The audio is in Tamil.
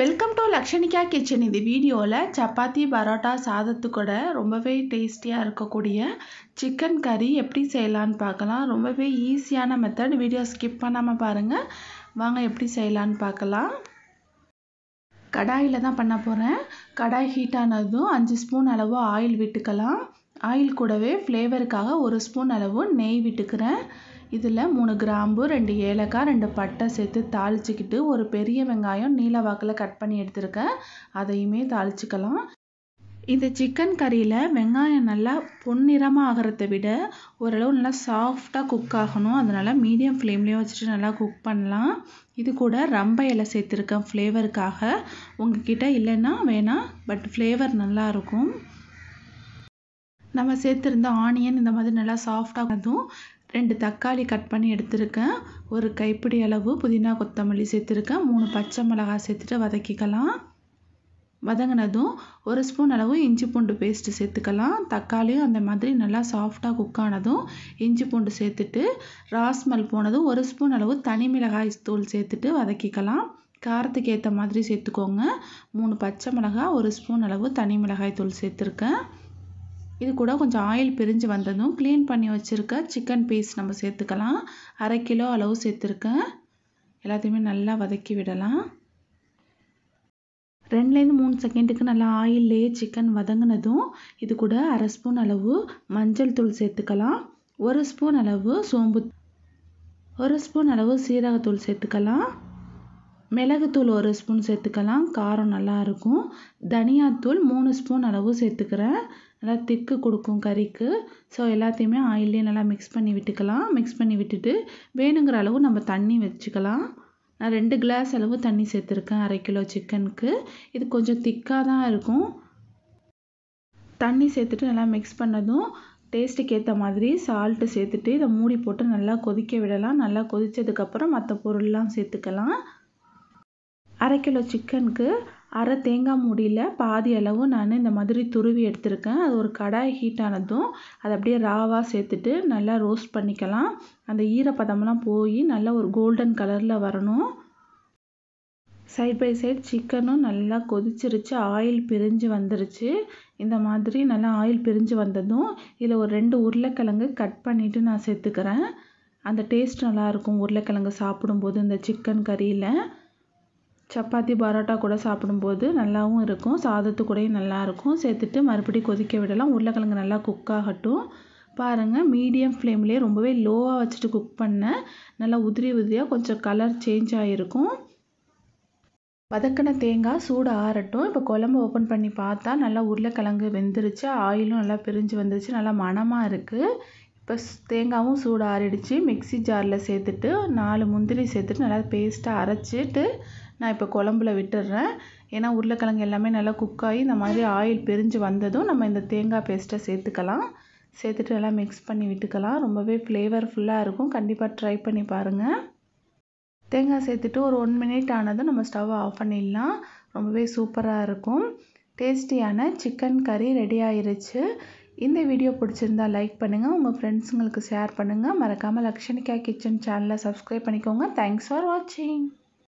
வெல்கம் டு லக்ஷணிகா கிச்சன் இந்த வீடியோவில் சப்பாத்தி பரோட்டா சாதத்து கூட ரொம்பவே டேஸ்டியாக இருக்கக்கூடிய சிக்கன் கறி எப்படி செய்யலான்னு பார்க்கலாம் ரொம்பவே ஈஸியான மெத்தட் வீடியோ ஸ்கிப் பண்ணாமல் பாருங்கள் வாங்க எப்படி செய்யலான்னு பார்க்கலாம் கடாயில் தான் பண்ண போகிறேன் கடாய் ஹீட் ஆனதும் அஞ்சு ஸ்பூன் அளவு ஆயில் விட்டுக்கலாம் ஆயில் கூடவே ஃப்ளேவருக்காக ஒரு ஸ்பூன் அளவு நெய் விட்டுக்கிறேன் இதில் மூணு கிராம்பு ரெண்டு ஏலக்காய் ரெண்டு பட்டை சேர்த்து தாளிச்சிக்கிட்டு ஒரு பெரிய வெங்காயம் நீல வாக்கில் கட் பண்ணி எடுத்துருக்கேன் அதையுமே தாளிச்சிக்கலாம் இந்த சிக்கன் கறியில் வெங்காயம் நல்லா பொன்னிறமாக ஆகிறத விட ஓரளவு நல்லா சாஃப்டாக குக் ஆகணும் அதனால் மீடியம் ஃப்ளேம்லேயே வச்சுட்டு நல்லா குக் பண்ணலாம் இது கூட ரம்ப இலை சேர்த்துருக்கேன் ஃப்ளேவருக்காக உங்ககிட்ட இல்லைன்னா வேணாம் பட் ஃப்ளேவர் நல்லாயிருக்கும் நம்ம சேர்த்துருந்த ஆனியன் இந்த மாதிரி நல்லா சாஃப்டாக அதுவும் ரெண்டு தக்காளி கட் பண்ணி எடுத்திருக்கேன் ஒரு கைப்பிடி அளவு புதினா கொத்தமல்லி சேர்த்துருக்கேன் மூணு பச்சை மிளகாய் சேர்த்துட்டு வதக்கிக்கலாம் வதங்கினதும் ஒரு ஸ்பூன் அளவு இஞ்சி பூண்டு பேஸ்ட்டு சேர்த்துக்கலாம் தக்காளியும் அந்த மாதிரி நல்லா சாஃப்டாக குக் ஆனதும் இஞ்சி பூண்டு சேர்த்துட்டு ராஸ்மல் போனதும் ஒரு ஸ்பூன் அளவு தனி மிளகாய் தூள் சேர்த்துட்டு வதக்கிக்கலாம் காரத்துக்கு ஏற்ற மாதிரி சேர்த்துக்கோங்க மூணு பச்சை மிளகாய் ஒரு ஸ்பூன் அளவு தனி மிளகாய் தூள் சேர்த்துருக்கேன் இது கூட கொஞ்சம் ஆயில் பிரிஞ்சு வந்ததும் க்ளீன் பண்ணி வச்சுருக்க சிக்கன் பீஸ் நம்ம சேர்த்துக்கலாம் அரை கிலோ அளவு சேர்த்துருக்கேன் எல்லாத்தையுமே நல்லா வதக்கி விடலாம் ரெண்டுலேருந்து மூணு செகண்டுக்கு நல்லா ஆயில்லையே சிக்கன் வதங்கினதும் இது கூட அரை ஸ்பூன் அளவு மஞ்சள் தூள் சேர்த்துக்கலாம் ஒரு ஸ்பூன் அளவு சோம்பு ஒரு ஸ்பூன் அளவு சீரகத்தூள் சேர்த்துக்கலாம் மிளகுத்தூள் ஒரு ஸ்பூன் சேர்த்துக்கலாம் காரம் நல்லாயிருக்கும் தனியாத்தூள் மூணு ஸ்பூன் அளவு சேர்த்துக்கிறேன் நல்லா திக்கு கொடுக்கும் கறிக்கு ஸோ எல்லாத்தையுமே ஆயிலே நல்லா மிக்ஸ் பண்ணி விட்டுக்கலாம் மிக்ஸ் பண்ணி விட்டுட்டு வேணுங்கிற அளவு நம்ம தண்ணி வச்சுக்கலாம் நான் ரெண்டு கிளாஸ் அளவு தண்ணி சேர்த்துருக்கேன் அரை கிலோ சிக்கனுக்கு இது கொஞ்சம் திக்காக தான் இருக்கும் தண்ணி சேர்த்துட்டு நல்லா மிக்ஸ் பண்ணதும் டேஸ்ட்டுக்கு ஏற்ற மாதிரி சால்ட்டு சேர்த்துட்டு இதை மூடி போட்டு நல்லா கொதிக்க விடலாம் நல்லா கொதித்ததுக்கப்புறம் மற்ற பொருள்லாம் சேர்த்துக்கலாம் அரை கிலோ சிக்கனுக்கு அரை தேங்காய் மூடியில் பாதி அளவு நான் இந்த மாதிரி துருவி எடுத்திருக்கேன் அது ஒரு கடாய் ஹீட் ஆனதும் அதை அப்படியே ராவாக சேர்த்துட்டு நல்லா ரோஸ்ட் பண்ணிக்கலாம் அந்த ஈரப்பதம்லாம் போய் நல்லா ஒரு கோல்டன் கலரில் வரணும் சைட் பை சைட் சிக்கனும் நல்லா கொதிச்சிருச்சு ஆயில் பிரிஞ்சு வந்துருச்சு இந்த மாதிரி நல்லா ஆயில் பிரிஞ்சு வந்ததும் இதில் ஒரு ரெண்டு உருளைக்கிழங்கு கட் பண்ணிவிட்டு நான் சேர்த்துக்கிறேன் அந்த டேஸ்ட் நல்லாயிருக்கும் உருளைக்கிழங்கு சாப்பிடும்போது இந்த சிக்கன் கறியில் சப்பாத்தி பரோட்டா கூட சாப்பிடும்போது நல்லாவும் இருக்கும் சாதத்து கூடயும் நல்லாயிருக்கும் சேர்த்துட்டு மறுபடி கொதிக்க விடலாம் உருளைக்கிழங்கு நல்லா குக் ஆகட்டும் பாருங்கள் மீடியம் ஃப்ளேம்லேயே ரொம்பவே லோவாக வச்சுட்டு குக் பண்ணேன் நல்லா உதிரி உதிரியாக கொஞ்சம் கலர் சேஞ்ச் ஆகிருக்கும் வதக்கின தேங்காய் சூடு ஆறட்டும் இப்போ குழம்பு ஓப்பன் பண்ணி பார்த்தா நல்லா உருளைக்கிழங்கு வெந்துருச்சு ஆயிலும் நல்லா பிரிஞ்சு வந்துருச்சு நல்லா மணமாக இருக்குது இப்போ தேங்காவும் சூடு ஆறிடுச்சு மிக்சி ஜாரில் சேர்த்துட்டு நாலு முந்திரி சேர்த்துட்டு நல்லா பேஸ்ட்டாக அரைச்சிட்டு நான் இப்போ குழம்புல விட்டுடுறேன் ஏன்னா உருளைக்கிழங்கு எல்லாமே நல்லா குக் ஆகி இந்த மாதிரி ஆயில் பிரிஞ்சு வந்ததும் நம்ம இந்த தேங்காய் பேஸ்ட்டை சேர்த்துக்கலாம் சேர்த்துட்டு எல்லாம் மிக்ஸ் பண்ணி விட்டுக்கலாம் ரொம்பவே ஃப்ளேவர்ஃபுல்லாக இருக்கும் கண்டிப்பாக ட்ரை பண்ணி பாருங்கள் தேங்காய் சேர்த்துட்டு ஒரு ஒன் மினிட் ஆனதும் நம்ம ஸ்டவ் ஆஃப் பண்ணிடலாம் ரொம்பவே சூப்பராக இருக்கும் டேஸ்டியான சிக்கன் கறி ரெடி ஆயிருச்சு இந்த வீடியோ பிடிச்சிருந்தா லைக் பண்ணுங்கள் உங்கள் ஃப்ரெண்ட்ஸுங்களுக்கு ஷேர் பண்ணுங்கள் மறக்காமல் லக்ஷணிகா கிச்சன் சேனலை சப்ஸ்கிரைப் பண்ணிக்கோங்க தேங்க்ஸ் ஃபார் வாட்சிங்